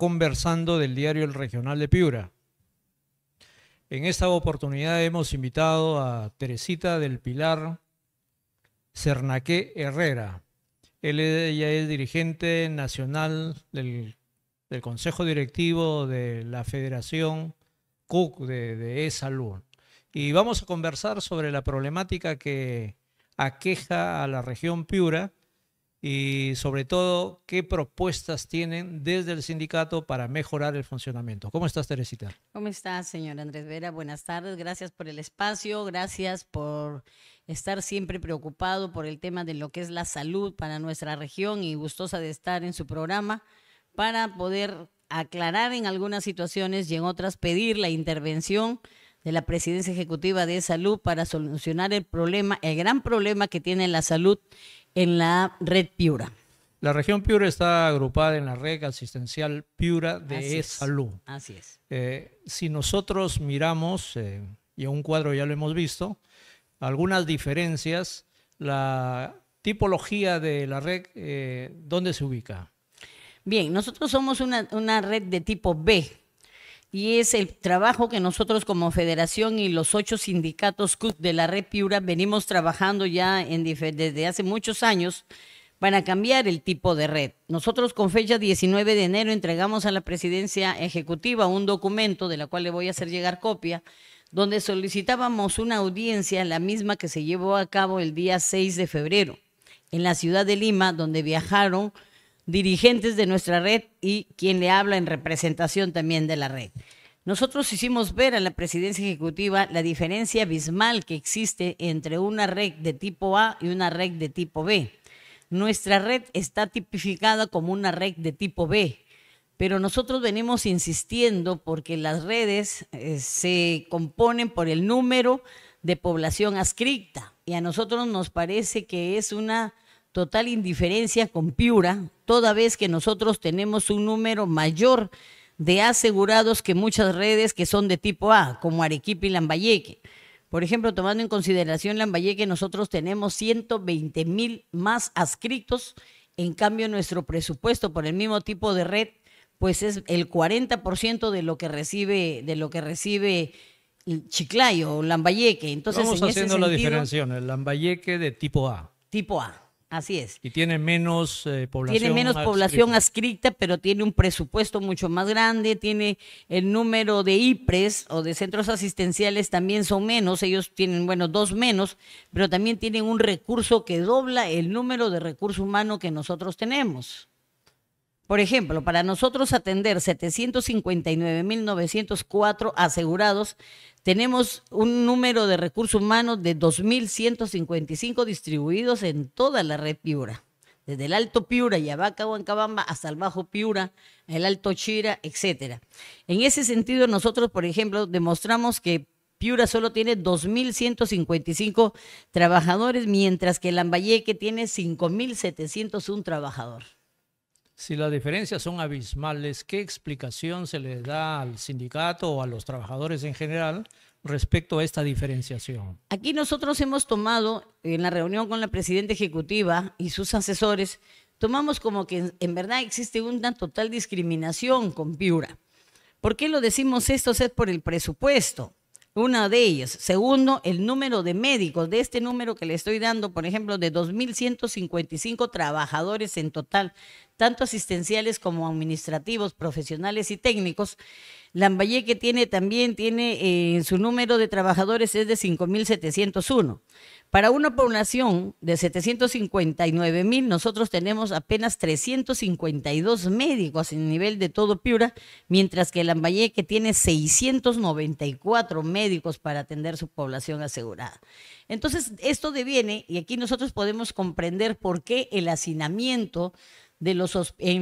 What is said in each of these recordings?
conversando del diario El Regional de Piura. En esta oportunidad hemos invitado a Teresita del Pilar Cernaqué Herrera. ella es dirigente nacional del, Consejo Directivo de la Federación CUC de, de E-Salud. Y vamos a conversar sobre la problemática que aqueja a la región Piura y sobre todo qué propuestas tienen desde el sindicato para mejorar el funcionamiento. ¿Cómo estás, Teresita? ¿Cómo estás, señor Andrés Vera? Buenas tardes, gracias por el espacio, gracias por estar siempre preocupado por el tema de lo que es la salud para nuestra región y gustosa de estar en su programa para poder aclarar en algunas situaciones y en otras pedir la intervención de la Presidencia Ejecutiva de Salud para solucionar el problema, el gran problema que tiene la salud en la red Piura. La región Piura está agrupada en la red asistencial Piura de salud. así es. Eh, si nosotros miramos, eh, y en un cuadro ya lo hemos visto, algunas diferencias, la tipología de la red, eh, ¿dónde se ubica? Bien, nosotros somos una, una red de tipo B, y es el trabajo que nosotros como federación y los ocho sindicatos de la red Piura venimos trabajando ya desde hace muchos años para cambiar el tipo de red. Nosotros con fecha 19 de enero entregamos a la presidencia ejecutiva un documento de la cual le voy a hacer llegar copia donde solicitábamos una audiencia, la misma que se llevó a cabo el día 6 de febrero, en la ciudad de Lima, donde viajaron dirigentes de nuestra red y quien le habla en representación también de la red. Nosotros hicimos ver a la presidencia ejecutiva la diferencia abismal que existe entre una red de tipo A y una red de tipo B. Nuestra red está tipificada como una red de tipo B, pero nosotros venimos insistiendo porque las redes eh, se componen por el número de población adscrita y a nosotros nos parece que es una total indiferencia con Piura, toda vez que nosotros tenemos un número mayor de asegurados que muchas redes que son de tipo A, como Arequipa y Lambayeque. Por ejemplo, tomando en consideración Lambayeque, nosotros tenemos 120 mil más adscritos, en cambio nuestro presupuesto por el mismo tipo de red, pues es el 40% de lo que recibe, de lo que recibe Chiclayo o Lambayeque. Entonces, Vamos haciendo la diferenciación, el Lambayeque de tipo A. Tipo A. Así es. Y tiene menos eh, población. Tiene menos población adscrita, pero tiene un presupuesto mucho más grande, tiene el número de IPRES o de centros asistenciales también son menos, ellos tienen, bueno, dos menos, pero también tienen un recurso que dobla el número de recurso humano que nosotros tenemos. Por ejemplo, para nosotros atender 759.904 asegurados, tenemos un número de recursos humanos de 2.155 distribuidos en toda la red Piura. Desde el Alto Piura, Abaca, Huancabamba, hasta el Bajo Piura, el Alto Chira, etc. En ese sentido, nosotros, por ejemplo, demostramos que Piura solo tiene 2.155 trabajadores, mientras que Lambayeque tiene 5.701 trabajadores. Si las diferencias son abismales, ¿qué explicación se le da al sindicato o a los trabajadores en general respecto a esta diferenciación? Aquí nosotros hemos tomado, en la reunión con la presidenta ejecutiva y sus asesores, tomamos como que en verdad existe una total discriminación con Piura. ¿Por qué lo decimos esto? Es por el presupuesto. Una de ellas. Segundo, el número de médicos. De este número que le estoy dando, por ejemplo, de 2.155 trabajadores en total, tanto asistenciales como administrativos, profesionales y técnicos. Lambayeque que tiene también, tiene eh, su número de trabajadores es de 5.701. Para una población de 759 mil, nosotros tenemos apenas 352 médicos en nivel de todo Piura, mientras que Lambayeque tiene 694 médicos para atender su población asegurada. Entonces, esto deviene, y aquí nosotros podemos comprender por qué el hacinamiento en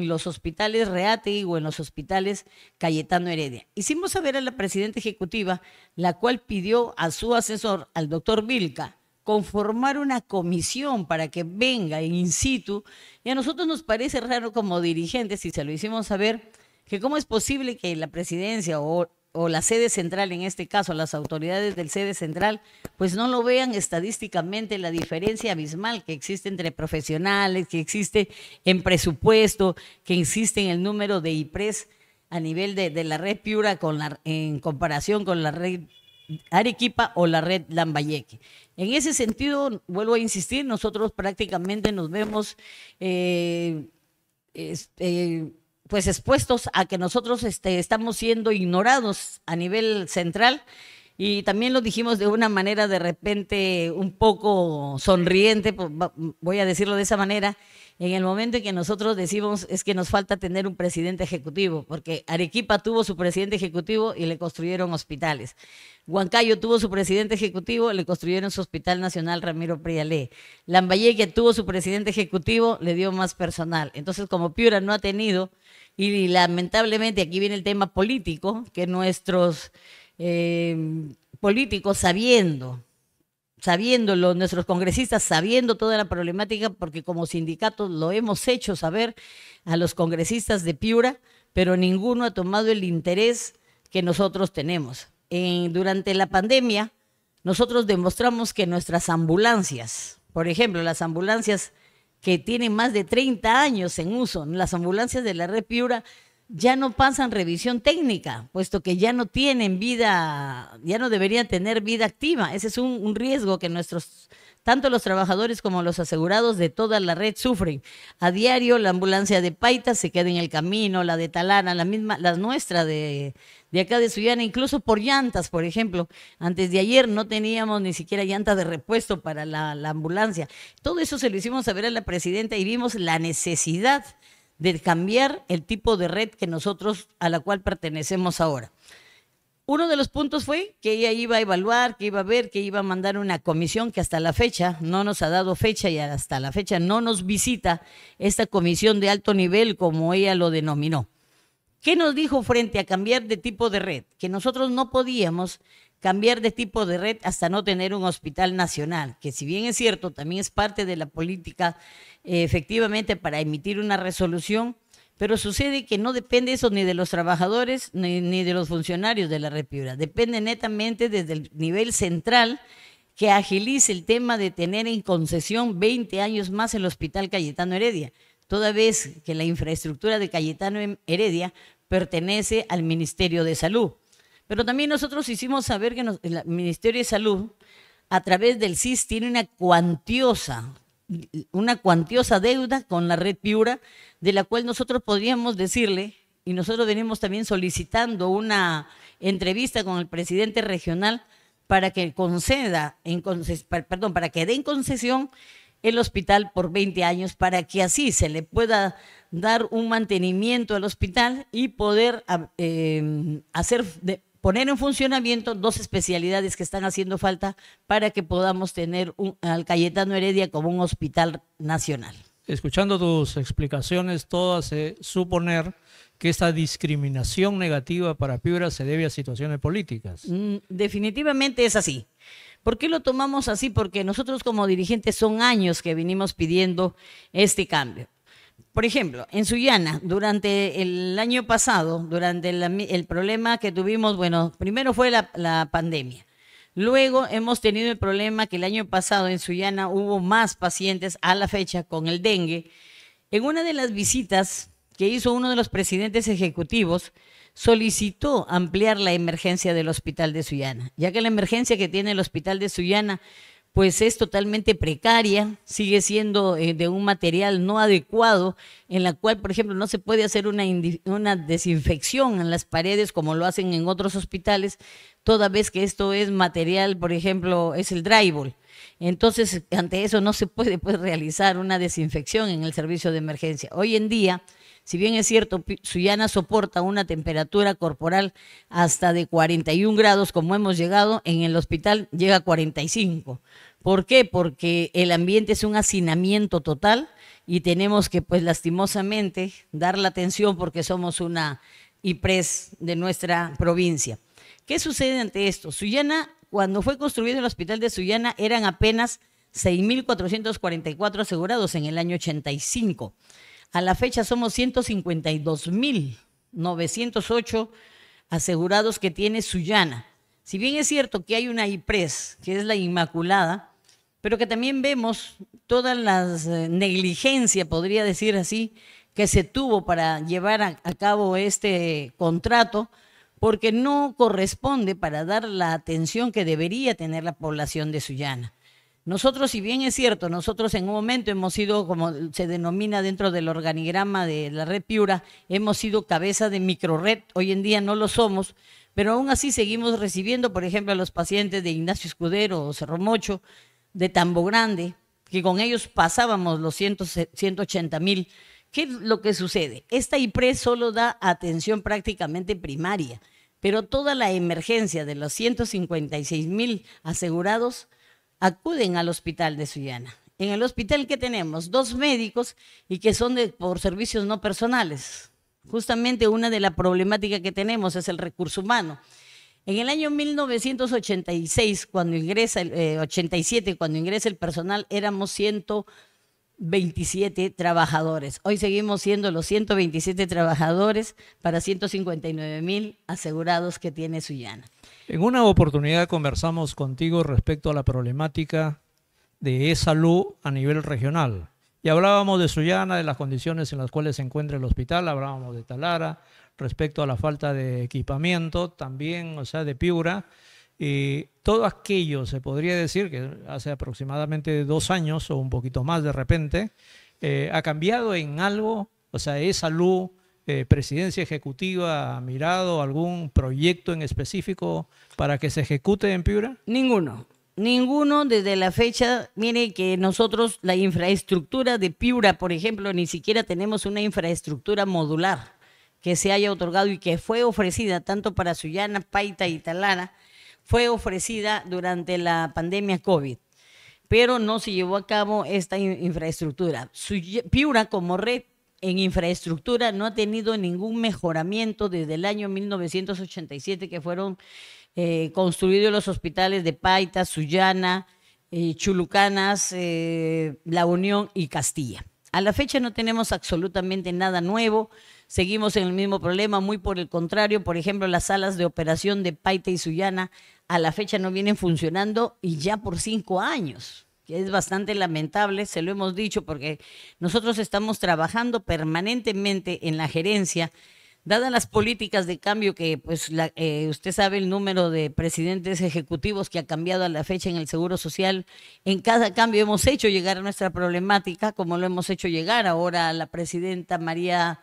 los hospitales Reate o en los hospitales Cayetano Heredia. Hicimos saber a la presidenta ejecutiva, la cual pidió a su asesor, al doctor Vilca, conformar una comisión para que venga in situ. Y a nosotros nos parece raro como dirigentes, y se lo hicimos saber, que cómo es posible que la presidencia o, la sede central, en este caso las autoridades del sede central, pues no lo vean estadísticamente la diferencia abismal que existe entre profesionales, que existe en presupuesto, que existe en el número de IPRES a nivel de, la red Piura con la, en comparación con la red Arequipa o la red Lambayeque. En ese sentido, vuelvo a insistir, nosotros prácticamente nos vemos eh, este, pues expuestos a que nosotros este, estamos siendo ignorados a nivel central. Y también lo dijimos de una manera de repente un poco sonriente, voy a decirlo de esa manera, en el momento en que nosotros decimos es que nos falta tener un presidente ejecutivo, porque Arequipa tuvo su presidente ejecutivo y le construyeron hospitales. Huancayo tuvo su presidente ejecutivo, le construyeron su Hospital Nacional Ramiro Prialé. Lambayeque tuvo su presidente ejecutivo, le dio más personal. Entonces, como Piura no ha tenido, y lamentablemente aquí viene el tema político, que nuestros eh, políticos sabiendo sabiéndolo, nuestros congresistas sabiendo toda la problemática, porque como sindicato lo hemos hecho saber a los congresistas de Piura, pero ninguno ha tomado el interés que nosotros tenemos. En, durante la pandemia, nosotros demostramos que nuestras ambulancias, por ejemplo, las ambulancias que tienen más de 30 años en uso, las ambulancias de la red Piura, ya no pasan revisión técnica, puesto que ya no tienen vida, ya no deberían tener vida activa. Ese es un, riesgo que nuestros, tanto los trabajadores como los asegurados de toda la red sufren. A diario la ambulancia de Paita se queda en el camino, la de Talana, la misma, la nuestra de, acá de Suyana, incluso por llantas, por ejemplo. Antes de ayer no teníamos ni siquiera llantas de repuesto para la, la ambulancia. Todo eso se lo hicimos saber a la presidenta y vimos la necesidad de cambiar el tipo de red que nosotros a la cual pertenecemos ahora. Uno de los puntos fue que ella iba a evaluar, que iba a ver, que iba a mandar una comisión que hasta la fecha no nos ha dado fecha y hasta la fecha no nos visita esta comisión de alto nivel como ella lo denominó. ¿Qué nos dijo frente a cambiar de tipo de red? Que nosotros no podíamos cambiar de tipo de red hasta no tener un hospital nacional, que si bien es cierto, también es parte de la política eh, efectivamente para emitir una resolución, pero sucede que no depende eso ni de los trabajadores ni, de los funcionarios de la red depende netamente desde el nivel central que agilice el tema de tener en concesión 20 años más el Hospital Cayetano Heredia, toda vez que la infraestructura de Cayetano Heredia pertenece al Ministerio de Salud. Pero también nosotros hicimos saber que el Ministerio de Salud, a través del CIS, tiene una cuantiosa, una cuantiosa deuda con la red Piura, de la cual nosotros podríamos decirle, y nosotros venimos también solicitando una entrevista con el presidente regional para que conceda, en perdón, para que dé en concesión el hospital por 20 años para que así se le pueda dar un mantenimiento al hospital y poder eh, hacer poner en funcionamiento dos especialidades que están haciendo falta para que podamos tener un, al Cayetano Heredia como un hospital nacional. Escuchando tus explicaciones, todo hace suponer que esta discriminación negativa para Piura se debe a situaciones políticas. Mm, definitivamente es así. ¿Por qué lo tomamos así? Porque nosotros como dirigentes son años que vinimos pidiendo este cambio. Por ejemplo, en Sullana, durante el año pasado, durante el, problema que tuvimos, bueno, primero fue la, la, pandemia. Luego hemos tenido el problema que el año pasado en Sullana hubo más pacientes a la fecha con el dengue. En una de las visitas que hizo uno de los presidentes ejecutivos, solicitó ampliar la emergencia del hospital de Sullana, ya que la emergencia que tiene el hospital de Sullana pues es totalmente precaria, sigue siendo eh, de un material no adecuado, en la cual, por ejemplo, no se puede hacer una, una desinfección en las paredes como lo hacen en otros hospitales, toda vez que esto es material, por ejemplo, es el drywall. Entonces, ante eso no se puede pues, realizar una desinfección en el servicio de emergencia. Hoy en día, si bien es cierto, Suyana soporta una temperatura corporal hasta de 41 grados, como hemos llegado, en el hospital llega a 45. ¿Por qué? Porque el ambiente es un hacinamiento total y tenemos que, pues lastimosamente, dar la atención porque somos una IPRES de nuestra provincia. ¿Qué sucede ante esto? Suyana, cuando fue construido el hospital de Suyana, eran apenas 6.444 asegurados en el año 85. A la fecha somos 152.908 asegurados que tiene Sullana. Si bien es cierto que hay una IPRES, que es la Inmaculada, pero que también vemos toda la eh, negligencia, podría decir así, que se tuvo para llevar a, cabo este contrato, porque no corresponde para dar la atención que debería tener la población de Sullana. Nosotros, si bien es cierto, nosotros en un momento hemos sido, como se denomina dentro del organigrama de la red Piura, hemos sido cabeza de microred, hoy en día no lo somos, pero aún así seguimos recibiendo, por ejemplo, a los pacientes de Ignacio Escudero o Cerro Mocho, de Tambo Grande, que con ellos pasábamos los 180 mil. ¿Qué es lo que sucede? Esta IPRE solo da atención prácticamente primaria, pero toda la emergencia de los 156 mil asegurados acuden al hospital de Suyana. En el hospital que tenemos dos médicos y que son por servicios no personales. Justamente una de las problemáticas que tenemos es el recurso humano. En el año 1986, cuando ingresa el 87, eh, cuando ingresa el personal, éramos 127 trabajadores. Hoy seguimos siendo los 127 trabajadores para 159 mil asegurados que tiene Sullana. En una oportunidad conversamos contigo respecto a la problemática de esa salud a nivel regional. Y hablábamos de Sullana, de las condiciones en las cuales se encuentra el hospital, hablábamos de Talara, respecto a la falta de equipamiento, también, o sea, de Piura. Y todo aquello, se podría decir, que hace aproximadamente dos años o un poquito más de repente, eh, ha cambiado en algo, o sea, esa salud eh, presidencia ejecutiva ha mirado algún proyecto en específico para que se ejecute en Piura? Ninguno. Ninguno desde la fecha, mire que nosotros la infraestructura de Piura, por ejemplo, ni siquiera tenemos una infraestructura modular que se haya otorgado y que fue ofrecida tanto para Sullana, Paita y Talara, fue ofrecida durante la pandemia COVID pero no se llevó a cabo esta infraestructura. Piura como red en infraestructura no ha tenido ningún mejoramiento desde el año 1987 que fueron eh, construidos los hospitales de Paita, Sullana, eh, Chulucanas, eh, La Unión y Castilla. A la fecha no tenemos absolutamente nada nuevo, seguimos en el mismo problema, muy por el contrario, por ejemplo, las salas de operación de Paita y Sullana a la fecha no vienen funcionando y ya por cinco años es bastante lamentable, se lo hemos dicho, porque nosotros estamos trabajando permanentemente en la gerencia, dadas las políticas de cambio que, pues, eh, usted sabe el número de presidentes ejecutivos que ha cambiado a la fecha en el Seguro Social, en cada cambio hemos hecho llegar nuestra problemática, como lo hemos hecho llegar ahora a la presidenta María.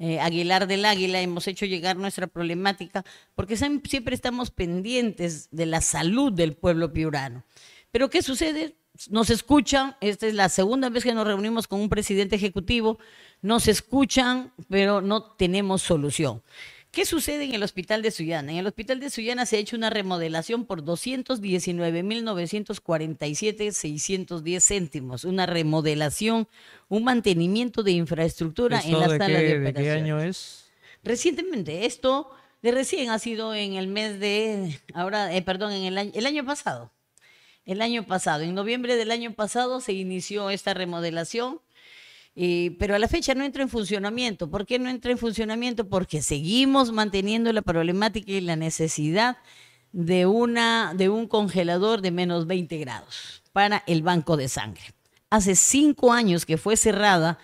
Eh, Aguilar del Águila, hemos hecho llegar nuestra problemática, porque siempre estamos pendientes de la salud del pueblo piurano. Pero ¿qué sucede? nos escuchan, esta es la segunda vez que nos reunimos con un presidente ejecutivo, nos escuchan, pero no tenemos solución. ¿Qué sucede en el hospital de Sullana? En el hospital de Sullana se ha hecho una remodelación por 219.947.610 céntimos, una remodelación, un mantenimiento de infraestructura en la sala de operaciones. ¿De qué año es? Recientemente, esto de recién ha sido en el mes de, ahora, eh, perdón, en el el año pasado el año pasado. En noviembre del año pasado se inició esta remodelación, eh, pero a la fecha no entra en funcionamiento. ¿Por qué no entra en funcionamiento? Porque seguimos manteniendo la problemática y la necesidad de, una, de un congelador de menos 20 grados para el banco de sangre. Hace cinco años que fue cerrada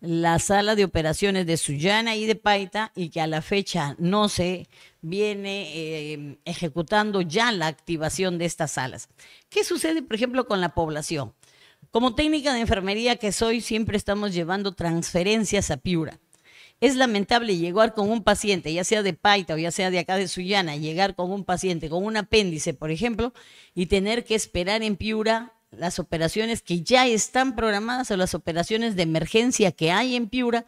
la sala de operaciones de Sullana y de Paita y que a la fecha no se viene eh, ejecutando ya la activación de estas salas. ¿Qué sucede, por ejemplo, con la población? Como técnica de enfermería que soy, siempre estamos llevando transferencias a Piura. Es lamentable llegar con un paciente, ya sea de Paita o ya sea de acá de Sullana, llegar con un paciente con un apéndice, por ejemplo, y tener que esperar en Piura las operaciones que ya están programadas o las operaciones de emergencia que hay en Piura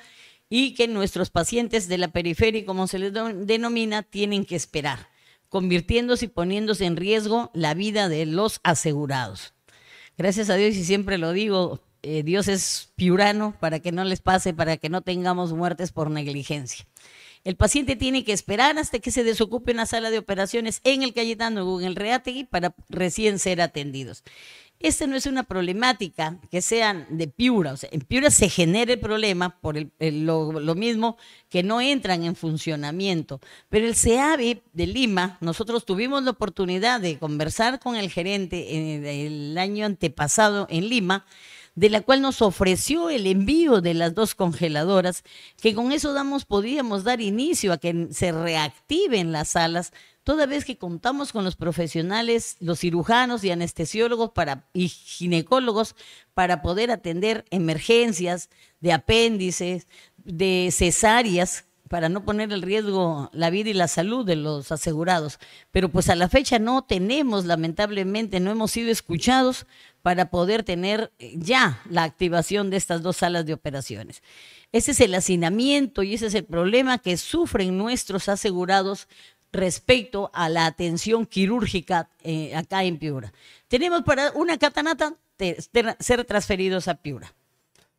y que nuestros pacientes de la periferia, como se les denomina, tienen que esperar, convirtiéndose y poniéndose en riesgo la vida de los asegurados. Gracias a Dios, y siempre lo digo, eh, Dios es piurano para que no les pase, para que no tengamos muertes por negligencia. El paciente tiene que esperar hasta que se desocupe una sala de operaciones en el Cayetano o en el Reategui para recién ser atendidos. Esta no es una problemática que sean de Piura. O sea, en Piura se genera el problema por lo, mismo que no entran en funcionamiento. Pero el CEAVI de Lima, nosotros tuvimos la oportunidad de conversar con el gerente eh, el año antepasado en Lima, de la cual nos ofreció el envío de las dos congeladoras, que con eso damos, podíamos dar inicio a que se reactiven las salas toda vez que contamos con los profesionales, los cirujanos y anestesiólogos y ginecólogos para poder atender emergencias de apéndices, de cesáreas, para no poner en riesgo la vida y la salud de los asegurados. Pero pues a la fecha no tenemos, lamentablemente, no hemos sido escuchados para poder tener eh, ya la activación de estas dos salas de operaciones. Ese es el hacinamiento y ese es el problema que sufren nuestros asegurados respecto a la atención quirúrgica eh, acá en Piura. Tenemos para una catanata ser transferidos a Piura.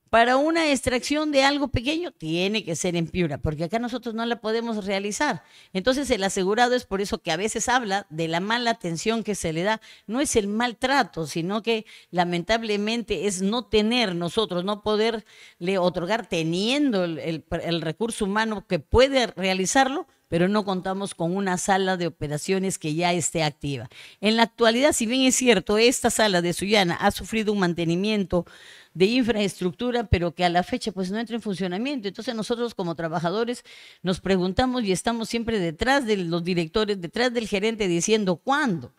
Para una extracción de algo pequeño tiene que ser en Piura, porque acá nosotros no la podemos realizar. Entonces el asegurado es por eso que a veces habla de la mala atención que se le da. No es el maltrato, sino que lamentablemente es no tener nosotros, no poderle otorgar teniendo el recurso humano que puede realizarlo, pero no contamos con una sala de operaciones que ya esté activa. En la actualidad, si bien es cierto, esta sala de Sullana ha sufrido un mantenimiento de infraestructura, pero que a la fecha pues no entra en funcionamiento. Entonces nosotros como trabajadores nos preguntamos y estamos siempre detrás de los directores, detrás del gerente diciendo cuándo.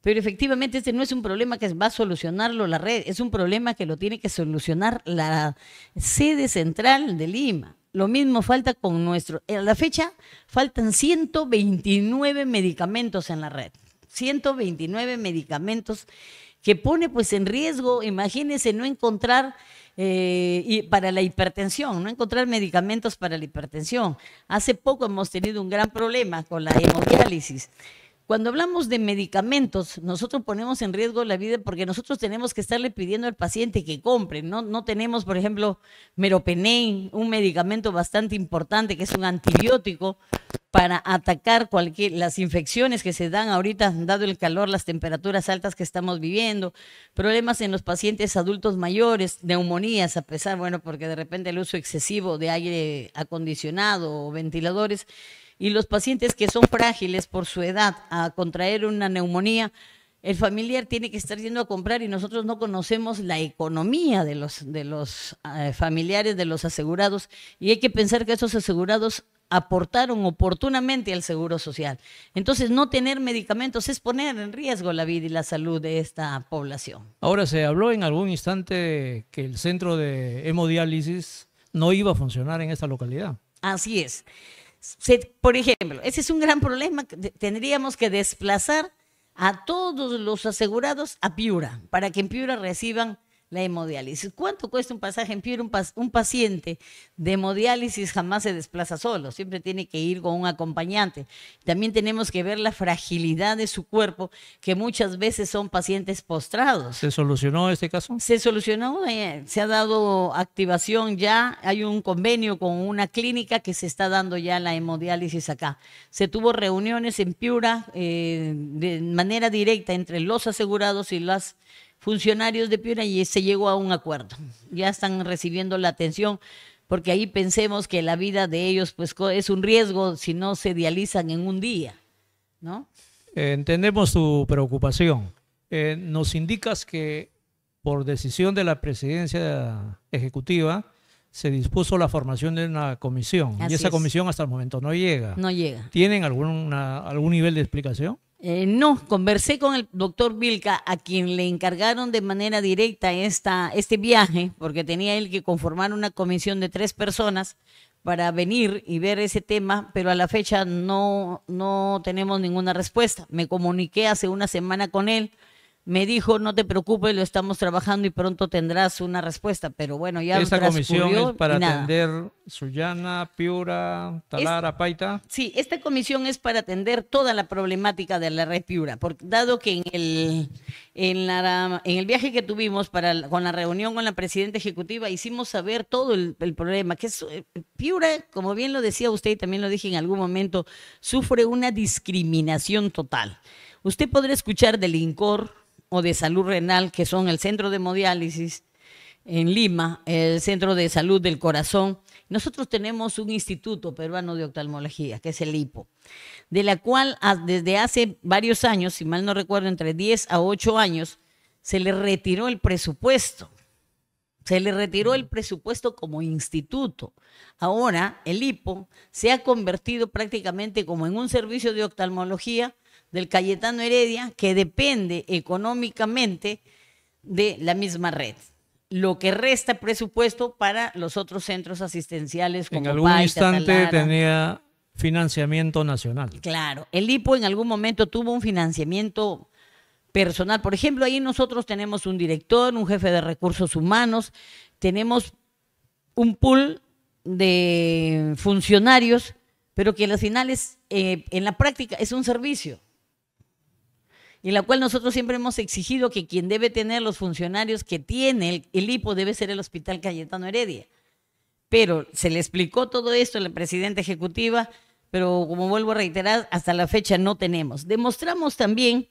Pero efectivamente este no es un problema que va a solucionarlo la red, es un problema que lo tiene que solucionar la sede central de Lima. Lo mismo falta con nuestro. A la fecha faltan 129 medicamentos en la red. 129 medicamentos que pone pues en riesgo, imagínense, no encontrar eh, y para la hipertensión, no encontrar medicamentos para la hipertensión. Hace poco hemos tenido un gran problema con la hemodiálisis. Cuando hablamos de medicamentos, nosotros ponemos en riesgo la vida porque nosotros tenemos que estarle pidiendo al paciente que compre. No, no tenemos, por ejemplo, meropenem, un medicamento bastante importante que es un antibiótico para atacar cualquier, las infecciones que se dan ahorita, dado el calor, las temperaturas altas que estamos viviendo, problemas en los pacientes adultos mayores, neumonías, a pesar, bueno, porque de repente el uso excesivo de aire acondicionado o ventiladores y los pacientes que son frágiles por su edad a contraer una neumonía, el familiar tiene que estar yendo a comprar y nosotros no conocemos la economía de los, de los eh, familiares, de los asegurados, y hay que pensar que esos asegurados aportaron oportunamente al Seguro Social. Entonces, no tener medicamentos es poner en riesgo la vida y la salud de esta población. Ahora, se habló en algún instante que el centro de hemodiálisis no iba a funcionar en esta localidad. Así es por ejemplo, ese es un gran problema. Tendríamos que desplazar a todos los asegurados a Piura para que en Piura reciban la hemodiálisis. ¿Cuánto cuesta un pasaje en Piura? Un, paciente de hemodiálisis jamás se desplaza solo, siempre tiene que ir con un acompañante. También tenemos que ver la fragilidad de su cuerpo, que muchas veces son pacientes postrados. ¿Se solucionó este caso? Se solucionó, eh, se ha dado activación ya, hay un convenio con una clínica que se está dando ya la hemodiálisis acá. Se tuvo reuniones en Piura eh, de manera directa entre los asegurados y las funcionarios de Piura y se llegó a un acuerdo. Ya están recibiendo la atención porque ahí pensemos que la vida de ellos pues es un riesgo si no se dializan en un día, ¿no? Entendemos tu preocupación. Eh, nos indicas que por decisión de la presidencia ejecutiva se dispuso la formación de una comisión y esa comisión hasta el momento no llega. No llega. ¿Tienen alguna, algún nivel de explicación? Eh, no, conversé con el doctor Vilca, a quien le encargaron de manera directa esta, este viaje, porque tenía él que conformar una comisión de tres personas para venir y ver ese tema, pero a la fecha no, no tenemos ninguna respuesta. Me comuniqué hace una semana con él me dijo, no te preocupes, lo estamos trabajando y pronto tendrás una respuesta. Pero bueno, ya ¿Esta comisión es para atender Sullana, Piura, Talara, Paita. Sí, esta comisión es para atender toda la problemática de la red Piura, porque dado que en el, en la, en el viaje que tuvimos para, con la reunión con la presidenta ejecutiva hicimos saber todo el, problema, que es, eh, Piura, como bien lo decía usted y también lo dije en algún momento, sufre una discriminación total. Usted podrá escuchar del o de salud renal, que son el centro de hemodiálisis en Lima, el centro de salud del corazón. Nosotros tenemos un instituto peruano de oftalmología, que es el IPO, de la cual ah, desde hace varios años, si mal no recuerdo, entre 10 a 8 años, se le retiró el presupuesto. Se le retiró el presupuesto como instituto. Ahora el IPO se ha convertido prácticamente como en un servicio de oftalmología del Cayetano Heredia, que depende económicamente de la misma red. Lo que resta presupuesto para los otros centros asistenciales como En algún instante tenía financiamiento nacional. Claro, el IPO en algún momento tuvo un financiamiento personal. Por ejemplo, ahí nosotros tenemos un director, un jefe de recursos humanos, tenemos un pool de funcionarios, pero que al final es, eh, en la práctica es un servicio en la cual nosotros siempre hemos exigido que quien debe tener los funcionarios que tiene el, el hipo debe ser el Hospital Cayetano Heredia. Pero se le explicó todo esto a la presidenta ejecutiva, pero como vuelvo a reiterar, hasta la fecha no tenemos. Demostramos también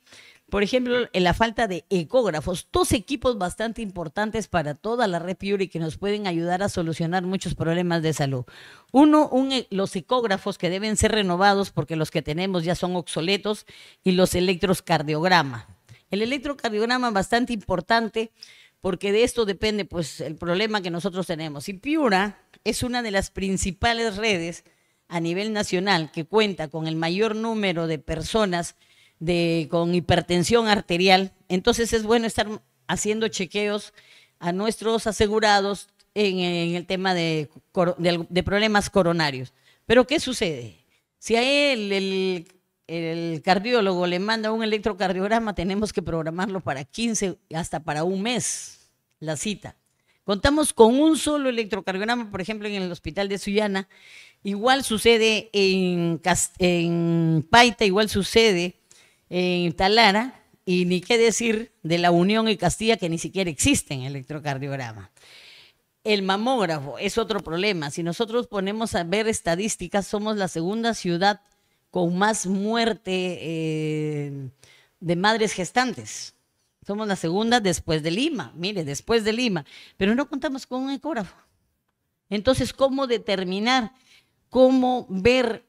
por ejemplo, en la falta de ecógrafos, dos equipos bastante importantes para toda la red y que nos pueden ayudar a solucionar muchos problemas de salud. Uno, e, los ecógrafos que deben ser renovados porque los que tenemos ya son obsoletos y los electrocardiograma. El electrocardiograma es bastante importante porque de esto depende pues el problema que nosotros tenemos. Y Piura es una de las principales redes a nivel nacional que cuenta con el mayor número de personas de, con hipertensión arterial. Entonces es bueno estar haciendo chequeos a nuestros asegurados en, el tema de, problemas coronarios. Pero ¿qué sucede? Si a él el, cardiólogo le manda un electrocardiograma, tenemos que programarlo para 15, hasta para un mes la cita. Contamos con un solo electrocardiograma, por ejemplo, en el hospital de Sullana. Igual sucede en, en Paita, igual sucede en Talara, y ni qué decir de la Unión y Castilla, que ni siquiera existen en electrocardiograma. El mamógrafo es otro problema. Si nosotros ponemos a ver estadísticas, somos la segunda ciudad con más muerte eh, de madres gestantes. Somos la segunda después de Lima, mire, después de Lima, pero no contamos con un ecógrafo. Entonces, ¿cómo determinar, cómo ver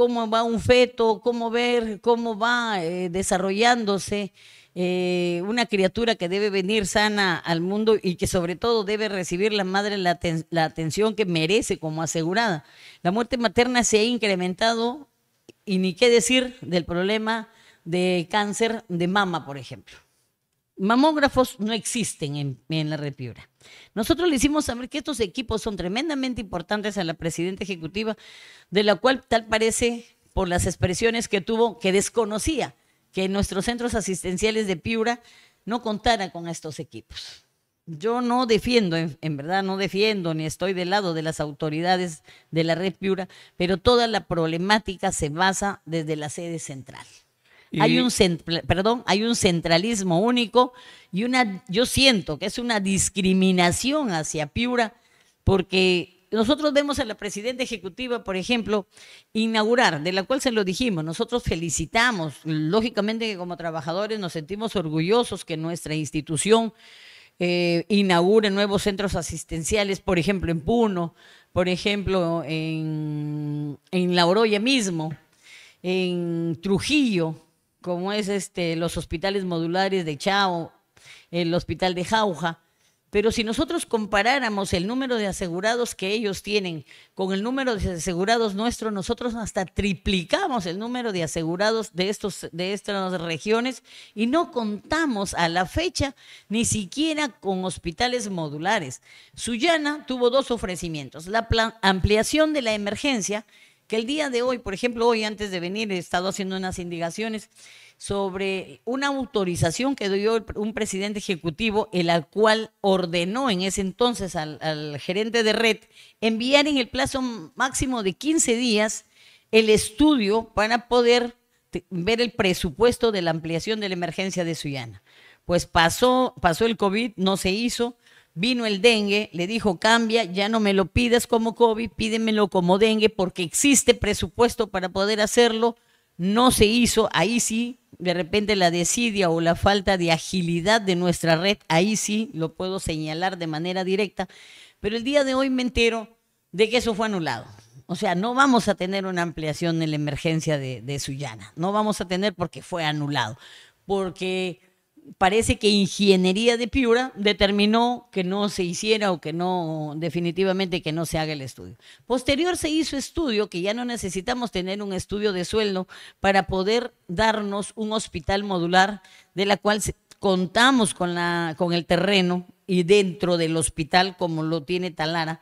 cómo va un feto, cómo ver, cómo va eh, desarrollándose eh, una criatura que debe venir sana al mundo y que sobre todo debe recibir la madre la atención que merece como asegurada. La muerte materna se ha incrementado y ni qué decir del problema de cáncer de mama, por ejemplo mamógrafos no existen en, la red Piura. Nosotros le hicimos saber que estos equipos son tremendamente importantes a la presidenta ejecutiva, de la cual tal parece, por las expresiones que tuvo, que desconocía que nuestros centros asistenciales de Piura no contaran con estos equipos. Yo no defiendo, en, en verdad no defiendo, ni estoy del lado de las autoridades de la red Piura, pero toda la problemática se basa desde la sede central. Hay un hay un centralismo único y una, yo siento que es una discriminación hacia Piura, porque nosotros vemos a la presidenta ejecutiva, por ejemplo, inaugurar, de la cual se lo dijimos, nosotros felicitamos, lógicamente que como trabajadores nos sentimos orgullosos que nuestra institución eh, inaugure nuevos centros asistenciales, por ejemplo, en Puno, por ejemplo, en, en La Oroya mismo, en Trujillo, como es este, los hospitales modulares de Chao, el hospital de Jauja. Pero si nosotros comparáramos el número de asegurados que ellos tienen con el número de asegurados nuestro, nosotros hasta triplicamos el número de asegurados de, estos, de estas regiones y no contamos a la fecha ni siquiera con hospitales modulares. Sullana tuvo dos ofrecimientos, la ampliación de la emergencia que el día de hoy, por ejemplo, hoy antes de venir he estado haciendo unas indicaciones sobre una autorización que dio un presidente ejecutivo, el cual ordenó en ese entonces al, gerente de red enviar en el plazo máximo de 15 días el estudio para poder ver el presupuesto de la ampliación de la emergencia de Suyana. Pues pasó, pasó el COVID, no se hizo, Vino el dengue, le dijo, cambia, ya no me lo pidas como COVID, pídemelo como dengue porque existe presupuesto para poder hacerlo. No se hizo, ahí sí, de repente la desidia o la falta de agilidad de nuestra red, ahí sí lo puedo señalar de manera directa. Pero el día de hoy me entero de que eso fue anulado. O sea, no vamos a tener una ampliación en la emergencia de, de Sullana. No vamos a tener porque fue anulado. Porque parece que Ingeniería de Piura determinó que no se hiciera o que no, definitivamente que no se haga el estudio. Posterior se hizo estudio, que ya no necesitamos tener un estudio de sueldo para poder darnos un hospital modular de la cual contamos con, la, con el terreno y dentro del hospital como lo tiene Talara.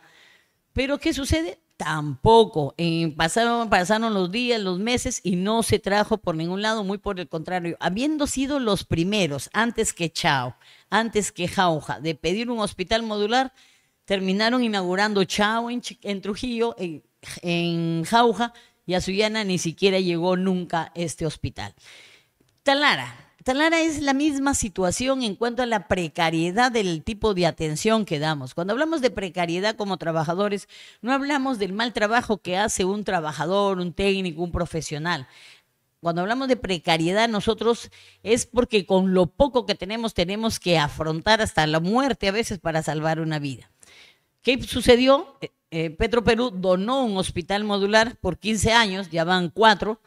Pero ¿qué sucede? Tampoco. Eh, pasaron, los días, los meses y no se trajo por ningún lado, muy por el contrario. Habiendo sido los primeros, antes que Chao, antes que Jauja, de pedir un hospital modular, terminaron inaugurando Chao en, Trujillo, en, en, Jauja, y a Suyana ni siquiera llegó nunca este hospital. Talara, Talara, es la misma situación en cuanto a la precariedad del tipo de atención que damos. Cuando hablamos de precariedad como trabajadores, no hablamos del mal trabajo que hace un trabajador, un técnico, un profesional. Cuando hablamos de precariedad, nosotros es porque con lo poco que tenemos tenemos que afrontar hasta la muerte a veces para salvar una vida. ¿Qué sucedió? Eh, eh, Petro Perú donó un hospital modular por 15 años, ya van cuatro,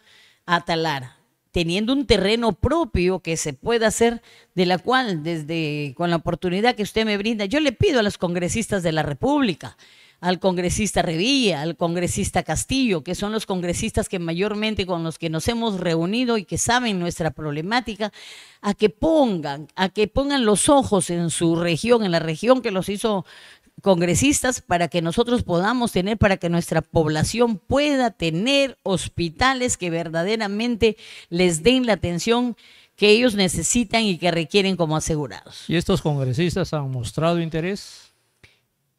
a Talara teniendo un terreno propio que se pueda hacer, de la cual, desde con la oportunidad que usted me brinda, yo le pido a los congresistas de la República, al congresista Revilla, al congresista Castillo, que son los congresistas que mayormente con los que nos hemos reunido y que saben nuestra problemática, a que pongan, a que pongan los ojos en su región, en la región que los hizo congresistas para que nosotros podamos tener, para que nuestra población pueda tener hospitales que verdaderamente les den la atención que ellos necesitan y que requieren como asegurados. ¿Y estos congresistas han mostrado interés?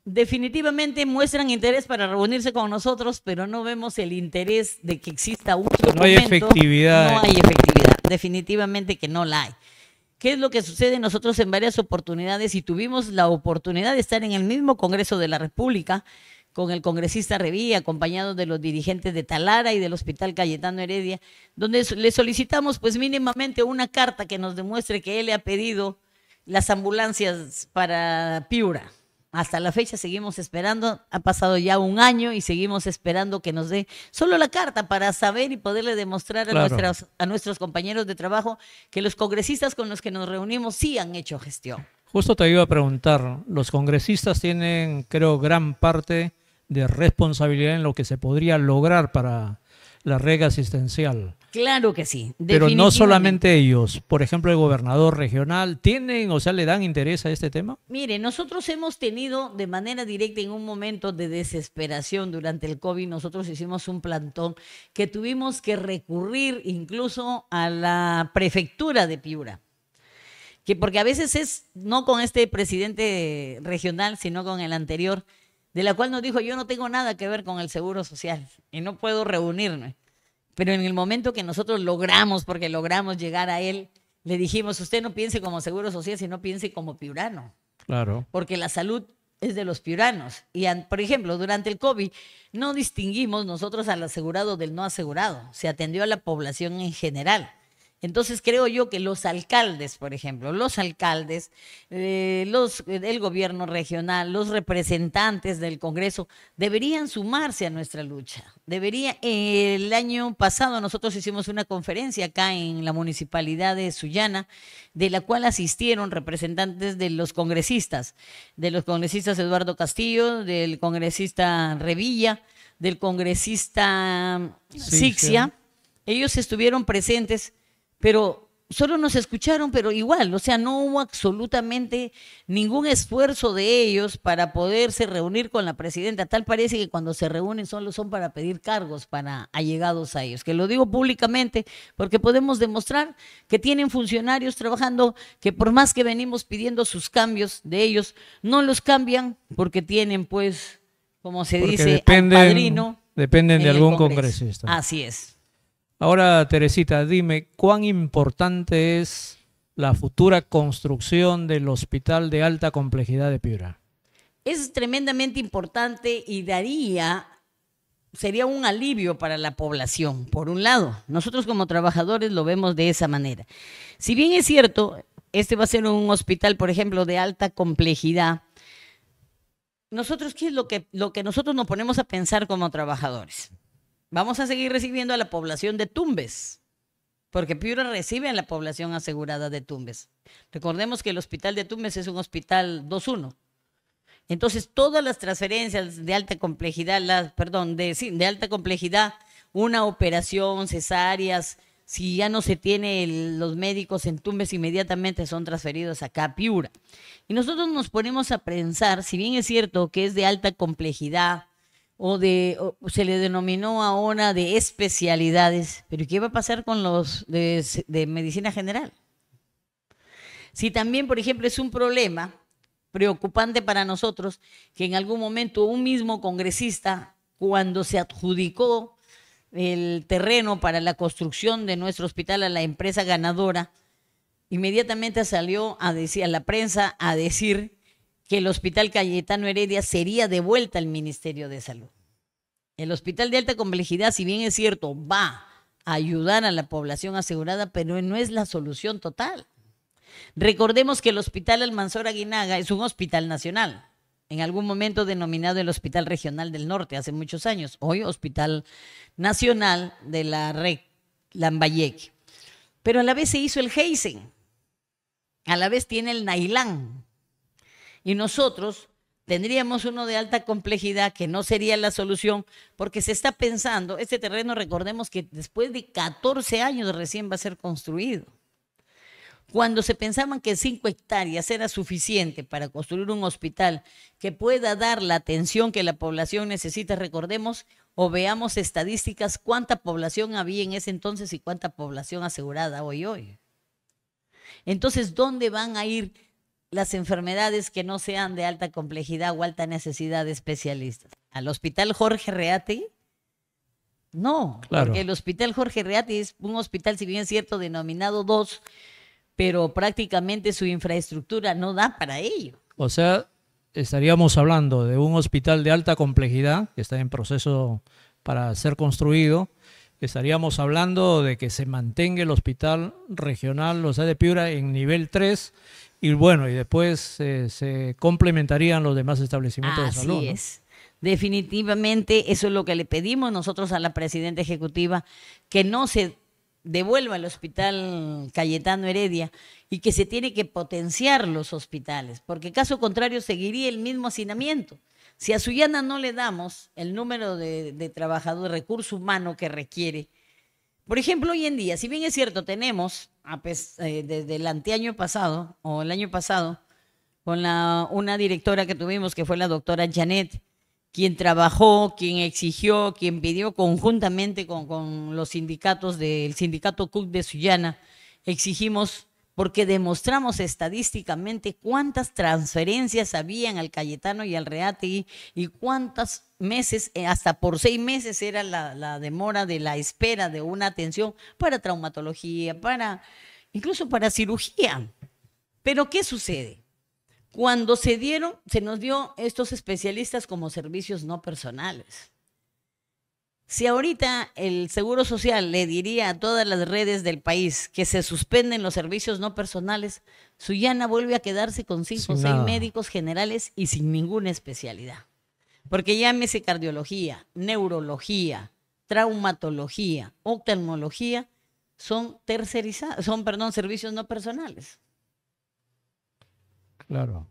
Definitivamente muestran interés para reunirse con nosotros, pero no vemos el interés de que exista un documento. No hay efectividad. No hay efectividad, definitivamente que no la hay. ¿Qué es lo que sucede? Nosotros en varias oportunidades y tuvimos la oportunidad de estar en el mismo Congreso de la República con el congresista Revilla, acompañado de los dirigentes de Talara y del Hospital Cayetano Heredia, donde le solicitamos pues mínimamente una carta que nos demuestre que él le ha pedido las ambulancias para Piura. Hasta la fecha seguimos esperando, ha pasado ya un año y seguimos esperando que nos dé solo la carta para saber y poderle demostrar a, nuestros compañeros de trabajo que los congresistas con los que nos reunimos sí han hecho gestión. Justo te iba a preguntar, los congresistas tienen, creo, gran parte de responsabilidad en lo que se podría lograr para la regla asistencial. Claro que sí. Pero no solamente ellos, por ejemplo, el gobernador regional, ¿tienen, o sea, le dan interés a este tema? Mire, nosotros hemos tenido de manera directa en un momento de desesperación durante el COVID, nosotros hicimos un plantón que tuvimos que recurrir incluso a la prefectura de Piura. Que porque a veces es no con este presidente regional, sino con el anterior, de la cual nos dijo, yo no tengo nada que ver con el Seguro Social y no puedo reunirme. Pero en el momento que nosotros logramos, porque logramos llegar a él, le dijimos, usted no piense como Seguro Social, sino piense como piurano. Claro. Porque la salud es de los piuranos. Y, por ejemplo, durante el COVID no distinguimos nosotros al asegurado del no asegurado. Se atendió a la población en general. Entonces creo yo que los alcaldes, por ejemplo, los alcaldes, eh, los, eh, del gobierno regional, los representantes del Congreso deberían sumarse a nuestra lucha. Debería, eh, el año pasado nosotros hicimos una conferencia acá en la municipalidad de Sullana, de la cual asistieron representantes de los congresistas, de los congresistas Eduardo Castillo, del congresista Revilla, del congresista mm, Sixia. Ellos estuvieron presentes pero solo nos escucharon, pero igual, o sea, no hubo absolutamente ningún esfuerzo de ellos para poderse reunir con la presidenta. Tal parece que cuando se reúnen solo son para pedir cargos para allegados a ellos. Que lo digo públicamente porque podemos demostrar que tienen funcionarios trabajando que por más que venimos pidiendo sus cambios de ellos, no los cambian porque tienen pues, como se dice, padrino. Dependen de algún congresista. Así es. Ahora, Teresita, dime, ¿cuán importante es la futura construcción del hospital de alta complejidad de Piura? Es tremendamente importante y daría, sería un alivio para la población, por un lado. Nosotros como trabajadores lo vemos de esa manera. Si bien es cierto, este va a ser un hospital, por ejemplo, de alta complejidad. Nosotros, ¿qué es lo que, lo que nosotros nos ponemos a pensar como trabajadores? Vamos a seguir recibiendo a la población de Tumbes, porque Piura recibe a la población asegurada de Tumbes. Recordemos que el hospital de Tumbes es un hospital 2-1. Entonces, todas las transferencias de alta complejidad, las, perdón, de, alta complejidad, una operación, cesáreas, si ya no se tiene los médicos en Tumbes, inmediatamente son transferidos acá a Piura. Y nosotros nos ponemos a pensar, si bien es cierto que es de alta complejidad, o de se le denominó ahora de especialidades, pero ¿qué va a pasar con los de, de medicina general? Si también, por ejemplo, es un problema preocupante para nosotros que en algún momento un mismo congresista, cuando se adjudicó el terreno para la construcción de nuestro hospital a la empresa ganadora, inmediatamente salió a, decir, a la prensa a decir que el Hospital Cayetano Heredia sería devuelta al Ministerio de Salud. El Hospital de Alta Complejidad, si bien es cierto, va a ayudar a la población asegurada, pero no es la solución total. Recordemos que el Hospital Almanzor Aguinaga es un hospital nacional, en algún momento denominado el Hospital Regional del Norte, hace muchos años, hoy Hospital Nacional de la Red Lambayeque. Pero a la vez se hizo el Heisen, a la vez tiene el Nailán, y nosotros tendríamos uno de alta complejidad que no sería la solución porque se está pensando, este terreno recordemos que después de 14 años recién va a ser construido. Cuando se pensaban que 5 hectáreas era suficiente para construir un hospital que pueda dar la atención que la población necesita, recordemos o veamos estadísticas cuánta población había en ese entonces y cuánta población asegurada hoy hoy. Entonces, ¿dónde van a ir las enfermedades que no sean de alta complejidad o alta necesidad de especialistas. Al hospital Jorge Reati, no, claro. porque el hospital Jorge Reati es un hospital, si bien es cierto, denominado 2, pero prácticamente su infraestructura no da para ello. O sea, estaríamos hablando de un hospital de alta complejidad que está en proceso para ser construido. Estaríamos hablando de que se mantenga el hospital regional, o sea, de Piura, en nivel 3 y bueno, y después eh, se complementarían los demás establecimientos de salud. Así es. Definitivamente eso es lo que le pedimos nosotros a la presidenta ejecutiva, que no se devuelva el hospital Cayetano Heredia y que se tiene que potenciar los hospitales, porque caso contrario seguiría el mismo hacinamiento. Si a Sullana no le damos el número de, de trabajadores, recurso humano que requiere, por ejemplo, hoy en día, si bien es cierto, tenemos eh, desde el anteaño pasado o el año pasado con la, una directora que tuvimos que fue la doctora Janet, quien trabajó, quien exigió, quien pidió conjuntamente con, con los sindicatos del sindicato CUC de Sullana, exigimos porque demostramos estadísticamente cuántas transferencias habían al Cayetano y al Reati y cuántos meses, eh, hasta por seis meses era la, demora de la espera de una atención para traumatología, para incluso para cirugía. Pero ¿qué sucede? Cuando se dieron, se nos dio estos especialistas como servicios no personales. Si ahorita el Seguro Social le diría a todas las redes del país que se suspenden los servicios no personales, Suyana vuelve a quedarse con cinco o seis médicos generales y sin ninguna especialidad. Porque llámese cardiología, neurología, traumatología, oftalmología, son tercerizados, son, perdón, servicios no personales. Claro.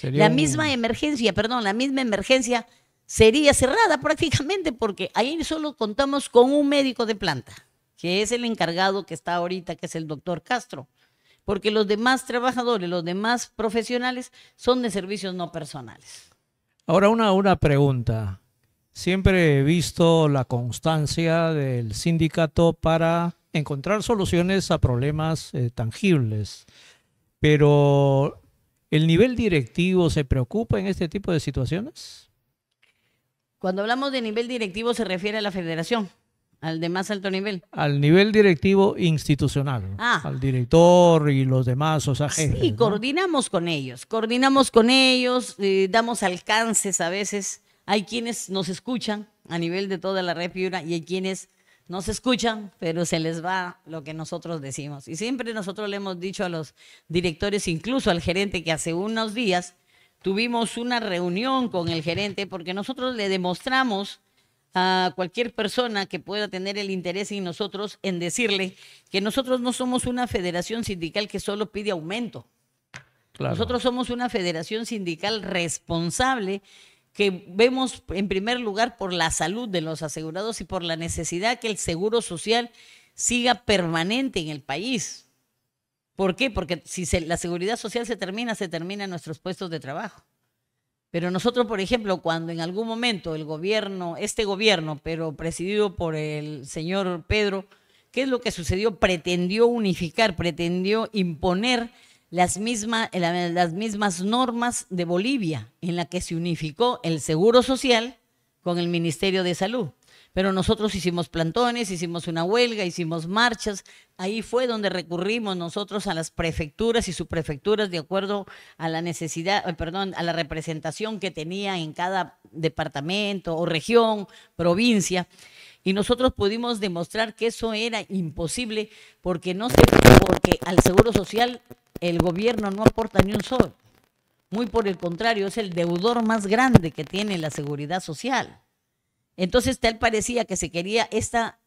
la misma emergencia, perdón, la misma emergencia sería cerrada prácticamente porque ahí solo contamos con un médico de planta, que es el encargado que está ahorita, que es el doctor Castro, porque los demás trabajadores, los demás profesionales son de servicios no personales. Ahora una, una pregunta. Siempre he visto la constancia del sindicato para encontrar soluciones a problemas eh, tangibles, pero ¿el nivel directivo se preocupa en este tipo de situaciones? Cuando hablamos de nivel directivo se refiere a la federación, al de más alto nivel. Al nivel directivo institucional, ah. al director y los demás, o sea, jefes, Sí, coordinamos con ellos, coordinamos con ellos, eh, damos alcances a veces. Hay quienes nos escuchan a nivel de toda la red Piura y hay quienes nos escuchan, pero se les va lo que nosotros decimos. Y siempre nosotros le hemos dicho a los directores, incluso al gerente, que hace unos días tuvimos una reunión con el gerente porque nosotros le demostramos a cualquier persona que pueda tener el interés en nosotros en decirle que nosotros no somos una federación sindical que solo pide aumento. Nosotros somos una federación sindical responsable que vemos en primer lugar por la salud de los asegurados y por la necesidad que el seguro social siga permanente en el país. ¿Por qué? Porque si la seguridad social se termina, se terminan nuestros puestos de trabajo. Pero nosotros, por ejemplo, cuando en algún momento el gobierno, este gobierno, pero presidido por el señor Pedro, ¿qué es lo que sucedió? Pretendió unificar, pretendió imponer las, las mismas normas de Bolivia, en la que se unificó el Seguro Social con el Ministerio de Salud. Pero nosotros hicimos plantones, hicimos una huelga, hicimos marchas. Ahí fue donde recurrimos nosotros a las prefecturas y subprefecturas de acuerdo a la necesidad, eh, perdón, a la representación que tenía en cada departamento o región, provincia. Y nosotros pudimos demostrar que eso era imposible porque no se, porque al Seguro Social el gobierno no aporta ni un sol. Muy por el contrario, es el deudor más grande que tiene la seguridad social. Entonces tal parecía que se quería esta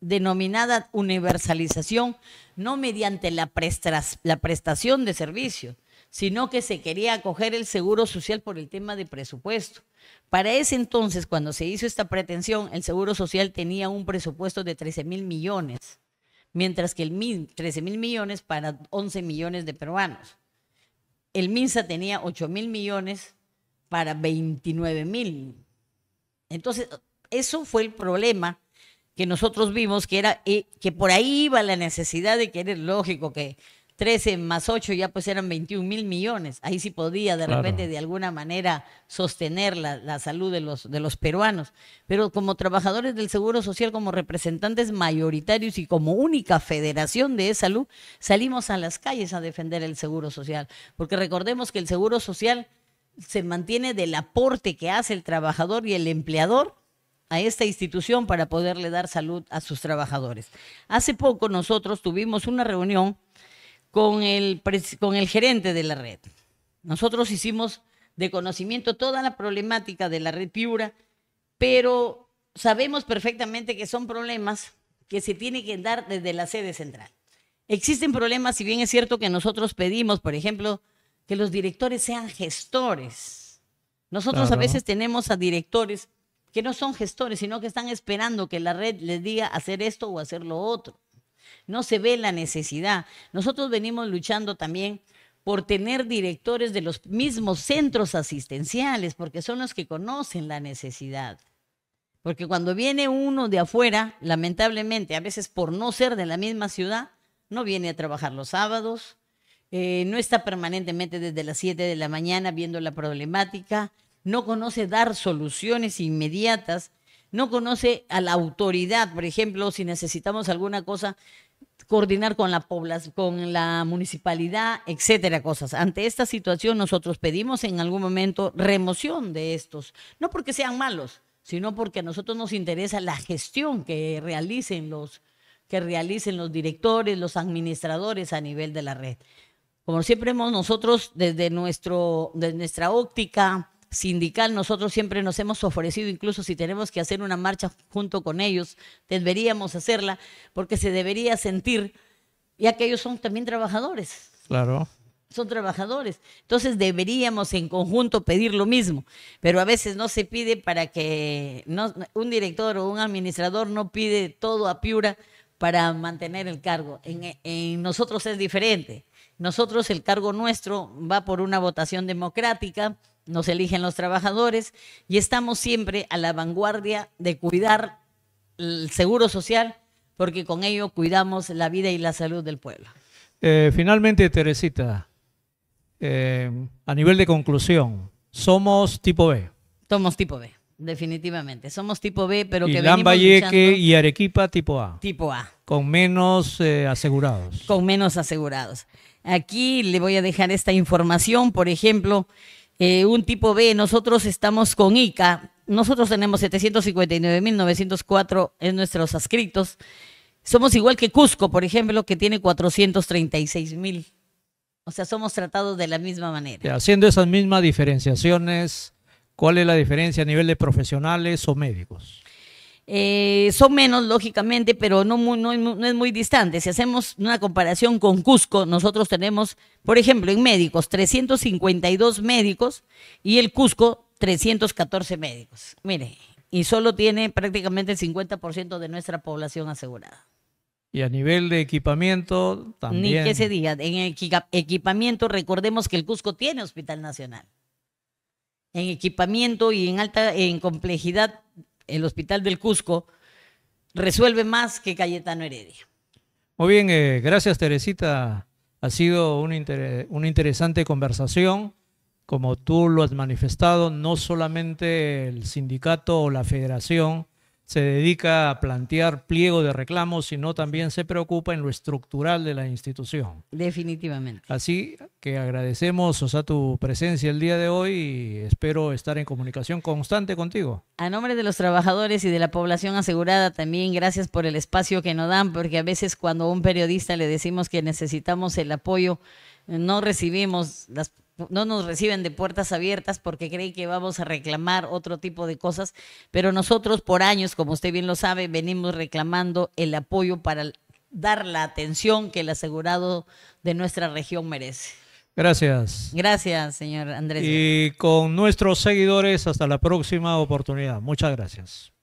denominada universalización, no mediante la, prestación de servicios, sino que se quería acoger el seguro social por el tema de presupuesto. Para ese entonces, cuando se hizo esta pretensión, el seguro social tenía un presupuesto de 13 mil millones, mientras que el 13 mil millones para 11 millones de peruanos. El MINSA tenía 8 mil millones para 29 mil entonces, eso fue el problema que nosotros vimos, que era eh, que por ahí iba la necesidad de que lógico que 13 más 8 ya pues eran 21 mil millones. Ahí sí podía de repente de alguna manera sostener la, salud de los, de los peruanos. Pero como trabajadores del Seguro Social, como representantes mayoritarios y como única federación de salud, salimos a las calles a defender el Seguro Social. Porque recordemos que el Seguro Social se mantiene del aporte que hace el trabajador y el empleador a esta institución para poderle dar salud a sus trabajadores. Hace poco nosotros tuvimos una reunión con el, con el gerente de la red. Nosotros hicimos de conocimiento toda la problemática de la red Piura, pero sabemos perfectamente que son problemas que se tienen que dar desde la sede central. Existen problemas, si bien es cierto que nosotros pedimos, por ejemplo, que los directores sean gestores. Nosotros a veces tenemos a directores que no son gestores, sino que están esperando que la red les diga hacer esto o hacer lo otro. No se ve la necesidad. Nosotros venimos luchando también por tener directores de los mismos centros asistenciales, porque son los que conocen la necesidad. Porque cuando viene uno de afuera, lamentablemente, a veces por no ser de la misma ciudad, no viene a trabajar los sábados, eh, no está permanentemente desde las 7 de la mañana viendo la problemática, no conoce dar soluciones inmediatas, no conoce a la autoridad, por ejemplo, si necesitamos alguna cosa, coordinar con la con la municipalidad, etcétera, cosas. Ante esta situación nosotros pedimos en algún momento remoción de estos, no porque sean malos, sino porque a nosotros nos interesa la gestión que realicen los que realicen los directores, los administradores a nivel de la red. Como siempre hemos nosotros, desde, nuestro, nuestra óptica sindical, nosotros siempre nos hemos ofrecido, incluso si tenemos que hacer una marcha junto con ellos, deberíamos hacerla, porque se debería sentir, ya que ellos son también trabajadores. Claro son trabajadores. Entonces deberíamos en conjunto pedir lo mismo, pero a veces no se pide para que un director o un administrador no pide todo a Piura para mantener el cargo. en nosotros es diferente. Nosotros, el cargo nuestro va por una votación democrática, nos eligen los trabajadores y estamos siempre a la vanguardia de cuidar el seguro social porque con ello cuidamos la vida y la salud del pueblo. Eh, finalmente, Teresita, eh, a nivel de conclusión, somos tipo B. Somos tipo B, definitivamente. Somos tipo B, pero y que valleque y Arequipa tipo A. Tipo A. Con menos eh, asegurados. Con menos asegurados. Aquí le voy a dejar esta información, por ejemplo, eh, un tipo B, nosotros estamos con ICA, nosotros tenemos 759.904 en nuestros adscritos. Somos igual que Cusco, por ejemplo, que tiene 436.000. O sea, somos tratados de la misma manera. Haciendo esas mismas diferenciaciones, ¿cuál es la diferencia a nivel de profesionales o médicos? Eh, son menos, lógicamente, pero no, es muy distante. Si hacemos una comparación con Cusco, nosotros tenemos, por ejemplo, en médicos, 352 médicos y el Cusco, 314 médicos. Mire, y solo tiene prácticamente el 50% de nuestra población asegurada. Y a nivel de equipamiento también. Ni que se diga, en equipamiento recordemos que el Cusco tiene Hospital Nacional. En equipamiento y en alta en complejidad el Hospital del Cusco resuelve más que Cayetano Heredia. Muy bien, eh, gracias Teresita. Ha sido una, una interesante conversación. Como tú lo has manifestado, no solamente el sindicato o la federación se dedica a plantear pliego de reclamos, sino también se preocupa en lo estructural de la institución. Definitivamente. Así que agradecemos o tu presencia el día de hoy y espero estar en comunicación constante contigo. A nombre de los trabajadores y de la población asegurada, también gracias por el espacio que nos dan, porque a veces cuando un periodista le decimos que necesitamos el apoyo, no recibimos las no nos reciben de puertas abiertas porque creen que vamos a reclamar otro tipo de cosas, pero nosotros por años, como usted bien lo sabe, venimos reclamando el apoyo para dar la atención que el asegurado de nuestra región merece. Gracias. Gracias, señor Andrés. Y con nuestros seguidores, hasta la próxima oportunidad. Muchas gracias.